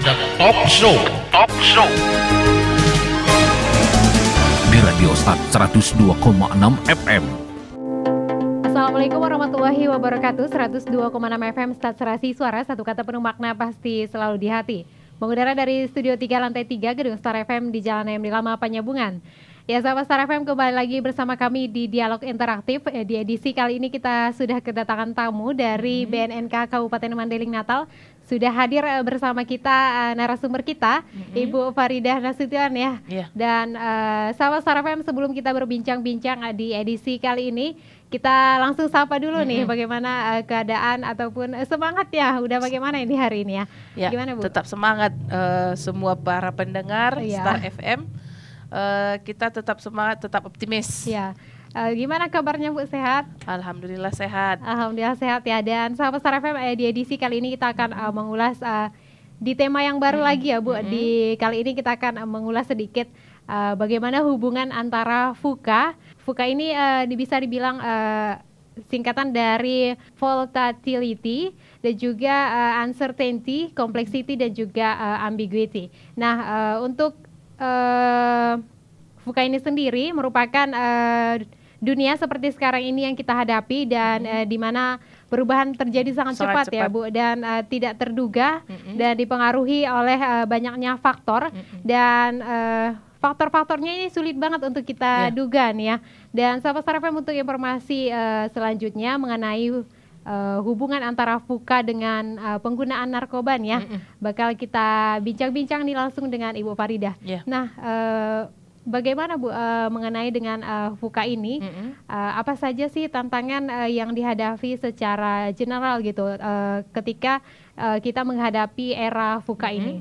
ada Top Show. Top Show. Di Radio Start 102,6 FM. Assalamualaikum warahmatullahi wabarakatuh 102,6 FM Stat Serasi Suara Satu kata penuh makna pasti selalu di hati Mengudara dari Studio 3 Lantai 3 Gedung Star FM di Jalan MD Lama Panyabungan Ya sahabat Star FM kembali lagi bersama kami di Dialog Interaktif eh, Di edisi kali ini kita sudah kedatangan tamu dari hmm. BNNK Kabupaten Mandailing Natal sudah hadir eh, bersama kita uh, narasumber kita mm-hmm. Ibu Faridah Nasution ya. Yeah. Dan uh, sahabat Sarafem sebelum kita berbincang-bincang di edisi kali ini kita langsung sapa dulu mm-hmm. nih bagaimana uh, keadaan ataupun uh, semangat ya udah bagaimana ini hari ini ya. Yeah, Gimana Bu? Tetap semangat uh, semua para pendengar yeah. Star FM. Uh, kita tetap semangat, tetap optimis. Yeah. Uh, gimana kabarnya Bu sehat? Alhamdulillah sehat. Alhamdulillah sehat ya dan sahabat Star FM eh, di edisi kali ini kita akan uh, mengulas uh, di tema yang baru hmm. lagi ya Bu. Hmm. Di kali ini kita akan uh, mengulas sedikit uh, bagaimana hubungan antara fuka. Fuka ini uh, bisa dibilang uh, singkatan dari volatility dan juga uh, uncertainty, complexity dan juga uh, ambiguity. Nah, uh, untuk uh, fuka ini sendiri merupakan uh, dunia seperti sekarang ini yang kita hadapi dan hmm. uh, di mana perubahan terjadi sangat, cepat, cepat ya Bu dan uh, tidak terduga hmm. dan dipengaruhi oleh uh, banyaknya faktor hmm. dan uh, faktor-faktornya ini sulit banget untuk kita yeah. duga nih ya. Dan sahabat Star untuk informasi uh, selanjutnya mengenai uh, hubungan antara fuka dengan uh, penggunaan narkoba nih ya. Mm -mm. Bakal kita bincang-bincang nih langsung dengan Ibu Farida. Yeah. Nah, uh, Bagaimana Bu uh, mengenai dengan uh, eh, VUCA ini? Mm -hmm. uh, apa saja sih tantangan uh, yang dihadapi secara general gitu uh, ketika uh, kita menghadapi era VUCA mm -hmm. ini?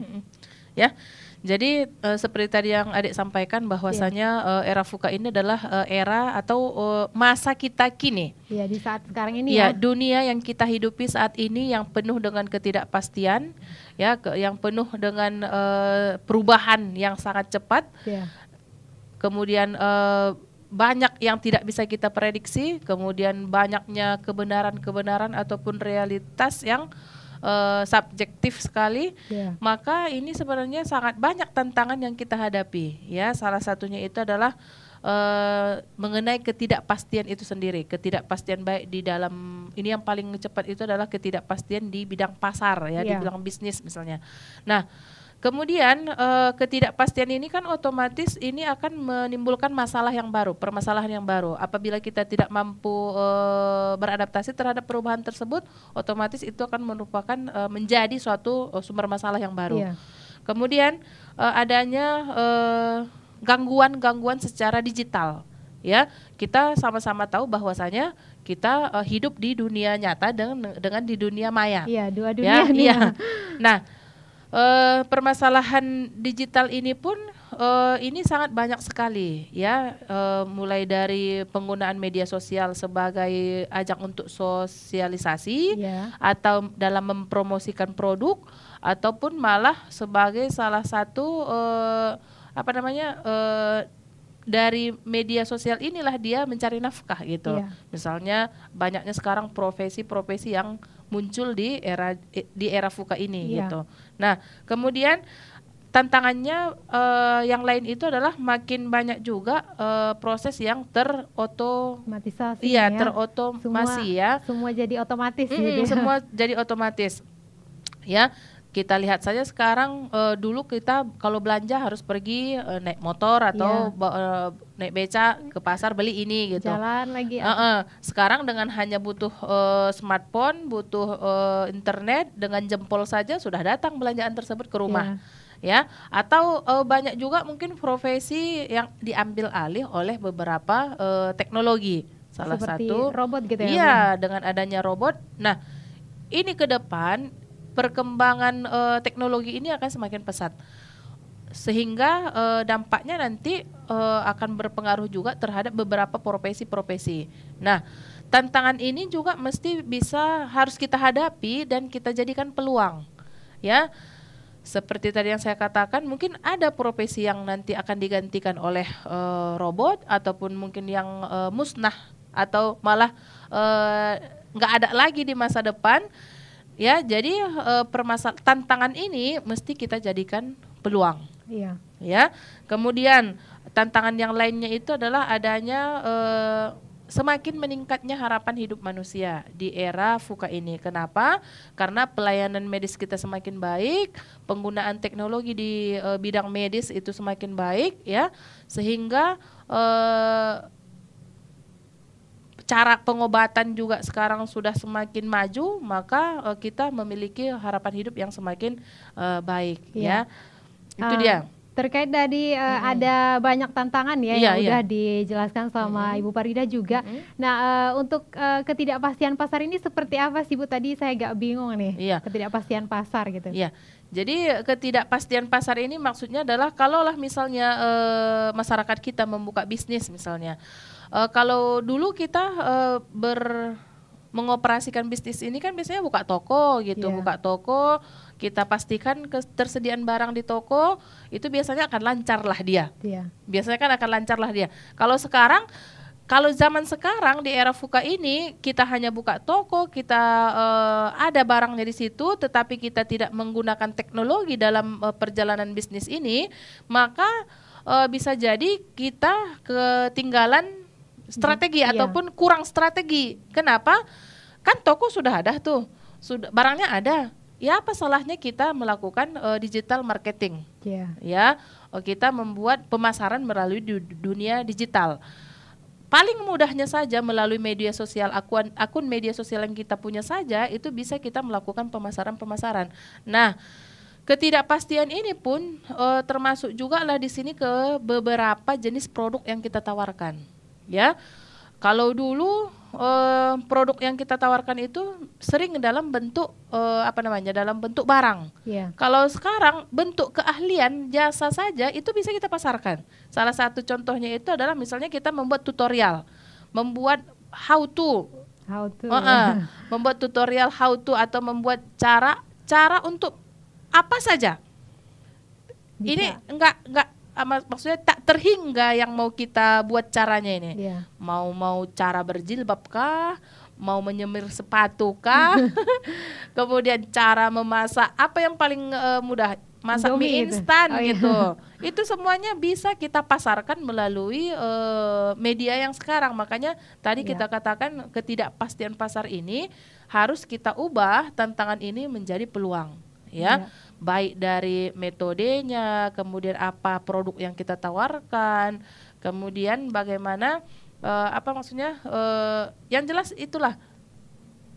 Ya. Jadi uh, seperti tadi yang adik sampaikan bahwasanya yeah. Iya. uh, era VUCA ini adalah uh, era atau uh, masa kita kini. Iya yeah, di saat sekarang ini. Yeah, ya dunia yang kita hidupi saat ini yang penuh dengan ketidakpastian, ya ke, yang penuh dengan uh, perubahan yang sangat cepat. Yeah kemudian uh, banyak yang tidak bisa kita prediksi, kemudian banyaknya kebenaran-kebenaran ataupun realitas yang uh, subjektif sekali, yeah. maka ini sebenarnya sangat banyak tantangan yang kita hadapi. Ya, salah satunya itu adalah uh, mengenai ketidakpastian itu sendiri, ketidakpastian baik di dalam ini yang paling cepat itu adalah ketidakpastian di bidang pasar ya, yeah. di ya. bidang bisnis misalnya. Nah. Kemudian uh, ketidakpastian ini kan otomatis ini akan menimbulkan masalah yang baru, permasalahan yang baru. Apabila kita tidak mampu uh, beradaptasi terhadap perubahan tersebut, otomatis itu akan merupakan uh, menjadi suatu sumber masalah yang baru. Yeah. Kemudian adanya gangguan-gangguan secara digital ya kita sama-sama tahu bahwasanya kita uh, hidup di dunia nyata dengan dengan di dunia maya. Iya, dua ya, dunia. Ya, nih. iya. Nah, uh, permasalahan digital ini pun uh, ini sangat banyak sekali ya uh, mulai dari penggunaan media sosial sebagai ajang untuk sosialisasi yeah. atau dalam mempromosikan produk ataupun malah sebagai salah satu uh, apa namanya uh, dari media sosial inilah dia mencari nafkah gitu. Yeah. Misalnya banyaknya sekarang profesi-profesi yang muncul di era eh, di era fuka ini yeah. gitu. Nah, kemudian tantangannya uh, yang lain itu adalah makin banyak juga uh, proses yang terotomatisasi iya ya. terotomasi semua, ya semua jadi otomatis mm, gitu. Ya. semua jadi otomatis ya kita lihat saja sekarang uh, dulu kita kalau belanja harus pergi uh, naik motor atau yeah. Iya. uh, naik beca ke pasar beli ini gitu. Jalan lagi. Uh -uh. Sekarang dengan hanya butuh uh, smartphone, butuh uh, internet, dengan jempol saja sudah datang belanjaan tersebut ke rumah. Yeah ya atau uh, banyak juga mungkin profesi yang diambil alih oleh beberapa uh, teknologi salah Seperti satu robot gitu ya iya dengan adanya robot nah ini ke depan perkembangan uh, teknologi ini akan semakin pesat sehingga uh, dampaknya nanti uh, akan berpengaruh juga terhadap beberapa profesi-profesi. Nah, tantangan ini juga mesti bisa harus kita hadapi dan kita jadikan peluang. Ya. Seperti tadi yang saya katakan, mungkin ada profesi yang nanti akan digantikan oleh uh, robot ataupun mungkin yang uh, musnah atau malah nggak ada lagi di masa depan Ya, jadi uh, eh, permasalahan tantangan ini mesti kita jadikan peluang. Iya. Ya. Kemudian tantangan yang lainnya itu adalah adanya uh, semakin meningkatnya harapan hidup manusia di era fuka ini. Kenapa? Karena pelayanan medis kita semakin baik, penggunaan teknologi di e, bidang medis itu semakin baik ya, sehingga e, cara pengobatan juga sekarang sudah semakin maju, maka uh, kita memiliki harapan hidup yang semakin uh, baik iya. ya. Itu uh, dia. Eh, terkait tadi uh, hmm ada banyak tantangan ya yeah, yang yeah. Iya. dijelaskan sama hmm Ibu Parida juga. hmm Nah, uh, untuk uh, ketidakpastian pasar ini seperti apa sih Bu? Tadi saya agak bingung nih. Yeah. Ketidakpastian pasar gitu. Iya. Jadi ketidakpastian pasar ini maksudnya adalah kalaulah misalnya e, masyarakat kita membuka bisnis misalnya, e, kalau dulu kita e, ber mengoperasikan bisnis ini kan biasanya buka toko gitu, yeah. buka toko kita pastikan ketersediaan barang di toko itu biasanya akan lancar lah dia, yeah. biasanya kan akan lancar lah dia. Kalau sekarang kalau zaman sekarang di era fuka ini kita hanya buka toko, kita uh, ada barangnya di situ, tetapi kita tidak menggunakan teknologi dalam uh, perjalanan bisnis ini, maka uh, bisa jadi kita ketinggalan strategi hmm, iya. ataupun iya. kurang strategi. Kenapa? Kan toko sudah ada tuh, sudah barangnya ada. Ya apa salahnya kita melakukan uh, digital marketing? Yeah. Ya, kita membuat pemasaran melalui dunia digital. Paling mudahnya saja melalui media sosial akun akun media sosial yang kita punya saja itu bisa kita melakukan pemasaran-pemasaran. Nah, ketidakpastian ini pun e, termasuk juga lah di sini ke beberapa jenis produk yang kita tawarkan, ya. Kalau dulu eh, produk yang kita tawarkan itu sering dalam bentuk eh, apa namanya dalam bentuk barang. Yeah. Kalau sekarang bentuk keahlian jasa saja itu bisa kita pasarkan. Salah satu contohnya itu adalah misalnya kita membuat tutorial, membuat how to, how to, uh -uh, membuat tutorial how to atau membuat cara cara untuk apa saja. Bisa. Ini enggak enggak maksudnya tak terhingga yang mau kita buat caranya ini. Yeah. Mau mau cara berjilbab kah? Mau menyemir sepatu kah? Kemudian cara memasak apa yang paling uh, mudah? Masak Domi mie instan oh, iya. gitu. Iya. Itu semuanya bisa kita pasarkan melalui uh, media yang sekarang. Makanya tadi yeah. kita iya. katakan ketidakpastian pasar ini harus kita ubah tantangan ini menjadi peluang, ya. Yeah baik dari metodenya, kemudian apa produk yang kita tawarkan, kemudian bagaimana uh, apa maksudnya uh, yang jelas itulah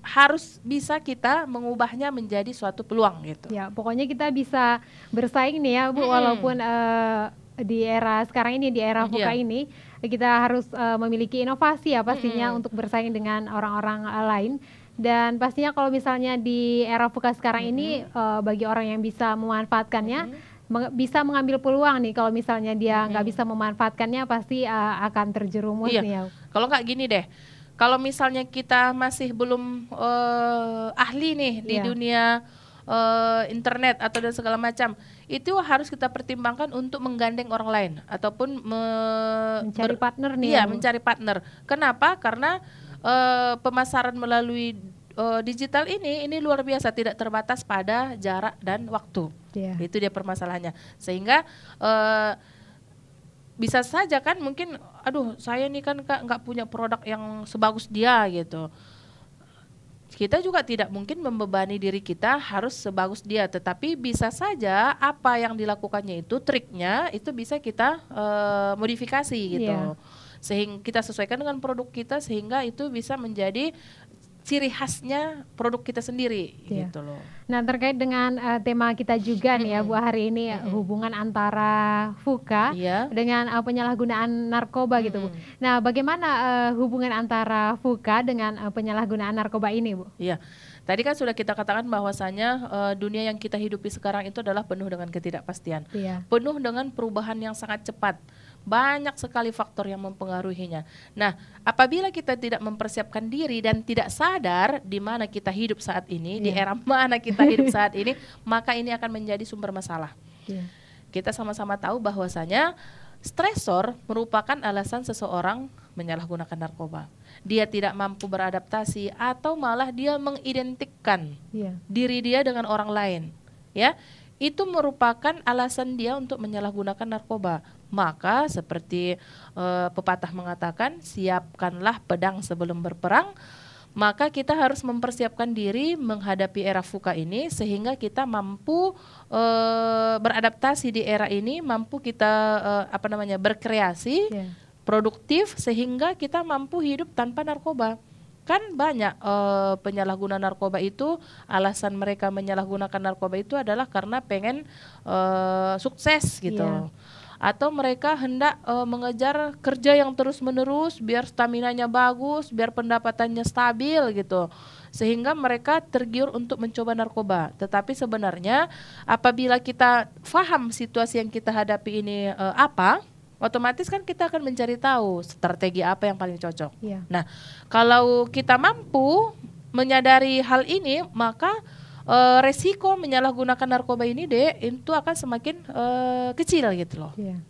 harus bisa kita mengubahnya menjadi suatu peluang gitu. Ya, pokoknya kita bisa bersaing nih ya Bu hmm. walaupun uh, di era sekarang ini di era VUCA yeah. ini kita harus uh, memiliki inovasi ya pastinya hmm. untuk bersaing dengan orang-orang lain dan pastinya kalau misalnya di era VUCA sekarang mm -hmm. ini uh, bagi orang yang bisa memanfaatkannya mm -hmm bisa mengambil peluang nih kalau misalnya dia nggak hmm. bisa memanfaatkannya pasti uh, akan terjerumus iya. nih ya. Kalau nggak gini deh, kalau misalnya kita masih belum uh, ahli nih di yeah. dunia uh, internet atau dan segala macam, itu harus kita pertimbangkan untuk menggandeng orang lain ataupun me mencari partner nih. Iya, mencari partner. Kenapa? Karena uh, pemasaran melalui uh, digital ini ini luar biasa tidak terbatas pada jarak dan waktu. Yeah. Itu dia permasalahannya. Sehingga uh, bisa saja kan mungkin aduh saya ini kan kak nggak punya produk yang sebagus dia gitu kita juga tidak mungkin membebani diri kita harus sebagus dia tetapi bisa saja apa yang dilakukannya itu triknya itu bisa kita uh, modifikasi gitu yeah sehingga kita sesuaikan dengan produk kita sehingga itu bisa menjadi ciri khasnya produk kita sendiri iya. gitu loh. Nah terkait dengan uh, tema kita juga nih ya Bu hari ini mm-hmm. hubungan antara fuka yeah. dengan uh, penyalahgunaan narkoba mm-hmm. gitu Bu. Nah bagaimana uh, hubungan antara fuka dengan uh, penyalahgunaan narkoba ini Bu? Iya. Tadi kan sudah kita katakan bahwasanya uh, dunia yang kita hidupi sekarang itu adalah penuh dengan ketidakpastian, iya. penuh dengan perubahan yang sangat cepat. Banyak sekali faktor yang mempengaruhinya. Nah, apabila kita tidak mempersiapkan diri dan tidak sadar di mana kita hidup saat ini, yeah. di iya. era mana kita hidup saat ini, maka ini akan menjadi sumber masalah. Yeah. Kita sama-sama tahu bahwasanya stresor merupakan alasan seseorang menyalahgunakan narkoba. Dia tidak mampu beradaptasi atau malah dia mengidentikkan yeah. diri dia dengan orang lain, ya itu merupakan alasan dia untuk menyalahgunakan narkoba. Maka seperti e, pepatah mengatakan, siapkanlah pedang sebelum berperang. Maka kita harus mempersiapkan diri menghadapi era fuka ini sehingga kita mampu e, beradaptasi di era ini, mampu kita e, apa namanya berkreasi, yeah. produktif sehingga kita mampu hidup tanpa narkoba kan banyak uh, eh, penyalahguna narkoba itu alasan mereka menyalahgunakan narkoba itu adalah karena pengen uh, sukses gitu yeah. atau mereka hendak uh, mengejar kerja yang terus menerus biar stamina nya bagus biar pendapatannya stabil gitu sehingga mereka tergiur untuk mencoba narkoba tetapi sebenarnya apabila kita faham situasi yang kita hadapi ini uh, apa otomatis kan kita akan mencari tahu strategi apa yang paling cocok. Iya. Nah, kalau kita mampu menyadari hal ini, maka e, resiko menyalahgunakan narkoba ini deh itu akan semakin e, kecil gitu loh. Iya.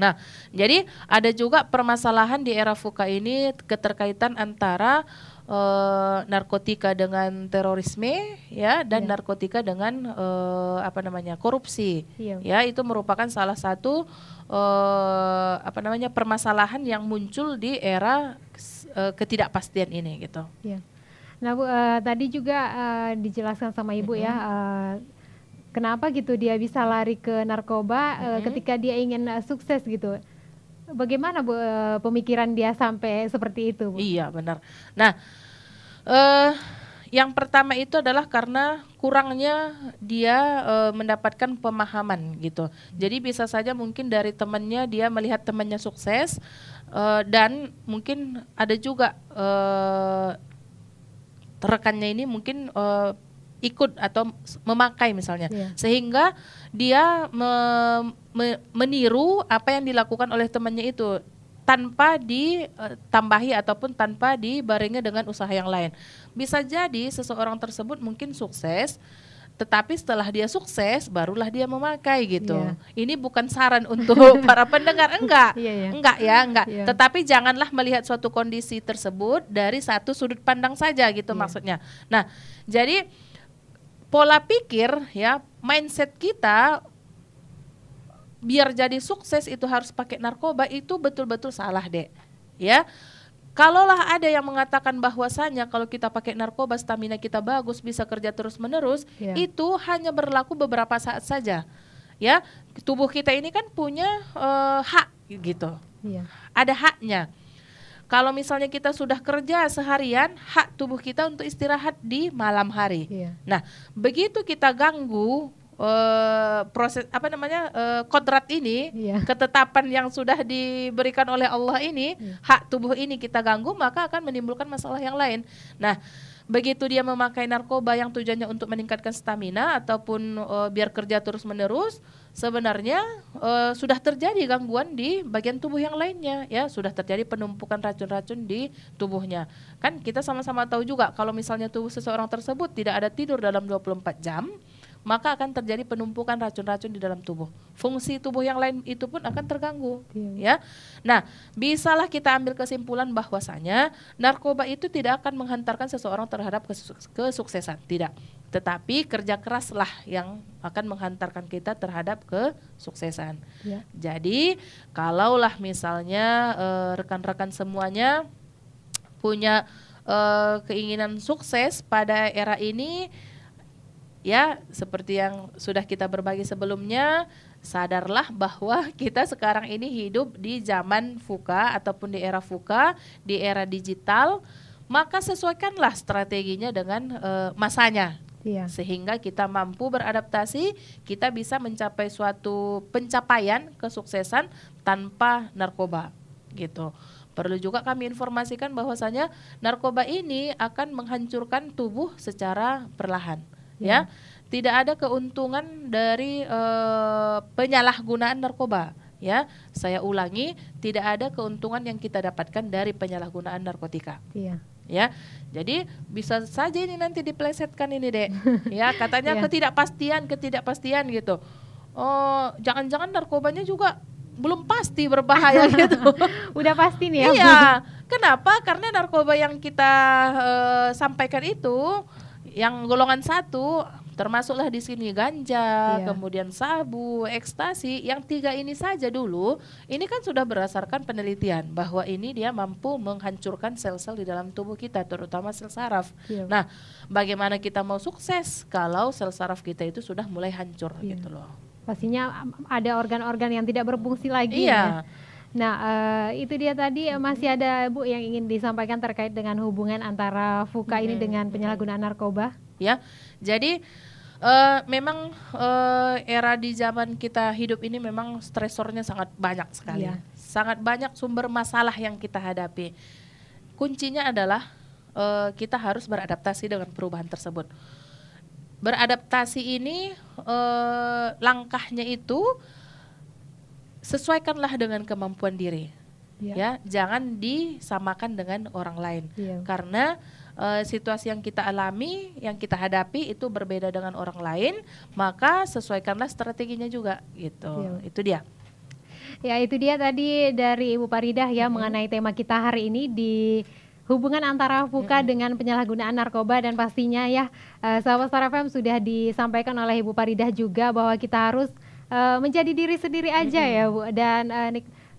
Nah, jadi ada juga permasalahan di era Fuka ini keterkaitan antara e, narkotika dengan terorisme ya dan ya. narkotika dengan e, apa namanya korupsi. Ya. Ya, itu merupakan salah satu e, apa namanya permasalahan yang muncul di era e, ketidakpastian ini gitu. Ya. Nah, Bu, uh, tadi juga uh, dijelaskan sama Ibu mm -hmm. ya uh, kenapa gitu dia bisa lari ke narkoba mm-hmm. uh, ketika dia ingin uh, sukses gitu. Bagaimana bu, uh, pemikiran dia sampai seperti itu? Bu? Iya benar. Nah, uh, yang pertama itu adalah karena kurangnya dia e, mendapatkan pemahaman gitu. Jadi bisa saja mungkin dari temannya dia melihat temannya sukses e, dan mungkin ada juga e, rekannya ini mungkin e, ikut atau memakai misalnya yeah. sehingga dia me, me, meniru apa yang dilakukan oleh temannya itu tanpa ditambahi e, ataupun tanpa dibarengi dengan usaha yang lain bisa jadi seseorang tersebut mungkin sukses tetapi setelah dia sukses barulah dia memakai gitu. Yeah. Ini bukan saran untuk para pendengar enggak. Yeah, yeah. Enggak ya, enggak. Yeah. Tetapi janganlah melihat suatu kondisi tersebut dari satu sudut pandang saja gitu yeah. maksudnya. Nah, jadi pola pikir ya mindset kita biar jadi sukses itu harus pakai narkoba itu betul-betul salah dek ya kalaulah ada yang mengatakan bahwasanya kalau kita pakai narkoba stamina kita bagus bisa kerja terus menerus yeah. itu hanya berlaku beberapa saat saja ya tubuh kita ini kan punya uh, hak gitu yeah. ada haknya kalau misalnya kita sudah kerja seharian, hak tubuh kita untuk istirahat di malam hari. Iya. Nah, begitu kita ganggu uh, proses apa namanya uh, kodrat ini yeah. ketetapan yang sudah diberikan oleh Allah ini yeah. hak tubuh ini kita ganggu maka akan menimbulkan masalah yang lain nah begitu dia memakai narkoba yang tujuannya untuk meningkatkan stamina ataupun uh, biar kerja terus menerus sebenarnya uh, sudah terjadi gangguan di bagian tubuh yang lainnya ya sudah terjadi penumpukan racun-racun di tubuhnya kan kita sama-sama tahu juga kalau misalnya tubuh seseorang tersebut tidak ada tidur dalam 24 jam maka akan terjadi penumpukan racun-racun di dalam tubuh. Fungsi tubuh yang lain itu pun akan terganggu, yeah. ya. Nah, bisalah kita ambil kesimpulan bahwasanya narkoba itu tidak akan menghantarkan seseorang terhadap kesuksesan, tidak. Tetapi kerja keraslah yang akan menghantarkan kita terhadap kesuksesan. Yeah. Jadi, kalaulah misalnya eh, rekan-rekan semuanya punya eh, keinginan sukses pada era ini ya seperti yang sudah kita berbagi sebelumnya sadarlah bahwa kita sekarang ini hidup di zaman fuka ataupun di era fuka di era digital maka sesuaikanlah strateginya dengan uh, masanya iya. sehingga kita mampu beradaptasi kita bisa mencapai suatu pencapaian kesuksesan tanpa narkoba gitu perlu juga kami informasikan bahwasanya narkoba ini akan menghancurkan tubuh secara perlahan ya. Hmm. Tidak ada keuntungan dari uh, penyalahgunaan narkoba ya. Saya ulangi, tidak ada keuntungan yang kita dapatkan dari penyalahgunaan narkotika. Iya. Ya. Jadi bisa saja ini nanti diplesetkan ini, Dek. ya, katanya iya. ketidakpastian, ketidakpastian gitu. Oh, jangan-jangan narkobanya juga belum pasti berbahaya gitu. Udah pasti nih ya. Iya. Kenapa? Karena narkoba yang kita uh, sampaikan itu yang golongan satu termasuklah di sini ganja, iya. kemudian sabu, ekstasi. Yang tiga ini saja dulu, ini kan sudah berdasarkan penelitian bahwa ini dia mampu menghancurkan sel-sel di dalam tubuh kita, terutama sel saraf. Iya. Nah, bagaimana kita mau sukses kalau sel saraf kita itu sudah mulai hancur iya. gitu loh? Pastinya um, ada organ-organ yang tidak berfungsi lagi. Iya. Ya? Nah, uh, itu dia tadi hmm. masih ada Bu yang ingin disampaikan terkait dengan hubungan antara FUKA hmm. ini dengan penyalahgunaan narkoba. Ya. Jadi Uh, memang uh, era di zaman kita hidup ini memang stresornya sangat banyak sekali, yeah. sangat banyak sumber masalah yang kita hadapi. Kuncinya adalah uh, kita harus beradaptasi dengan perubahan tersebut. Beradaptasi ini uh, langkahnya itu sesuaikanlah dengan kemampuan diri. Yeah. Ya, jangan disamakan dengan orang lain. Yeah. Karena uh, situasi yang kita alami, yang kita hadapi itu berbeda dengan orang lain, maka sesuaikanlah strateginya juga gitu. Yeah. Itu dia. Ya, itu dia tadi dari Ibu Paridah ya -hmm. mengenai tema kita hari ini di hubungan antara buka -hmm. dengan penyalahgunaan narkoba dan pastinya ya uh, sahabat sarafem sudah disampaikan oleh Ibu Paridah juga bahwa kita harus uh, menjadi diri sendiri aja mm -hmm. ya Bu dan uh,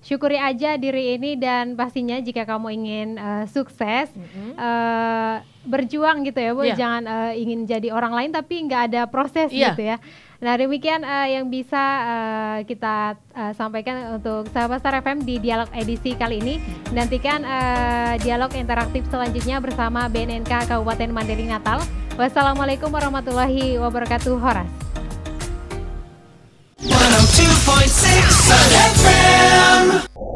syukuri aja diri ini dan pastinya jika kamu ingin uh, sukses mm -hmm. uh, berjuang gitu ya Bu yeah. jangan uh, ingin jadi orang lain tapi nggak ada proses yeah. gitu ya Nah demikian uh, yang bisa uh, kita uh, sampaikan untuk sahabat Star FM di dialog edisi kali ini. Nantikan uh, dialog interaktif selanjutnya bersama BNNK Kabupaten Mandiri Natal. Wassalamualaikum warahmatullahi wabarakatuh. Horas. 102.6 FM.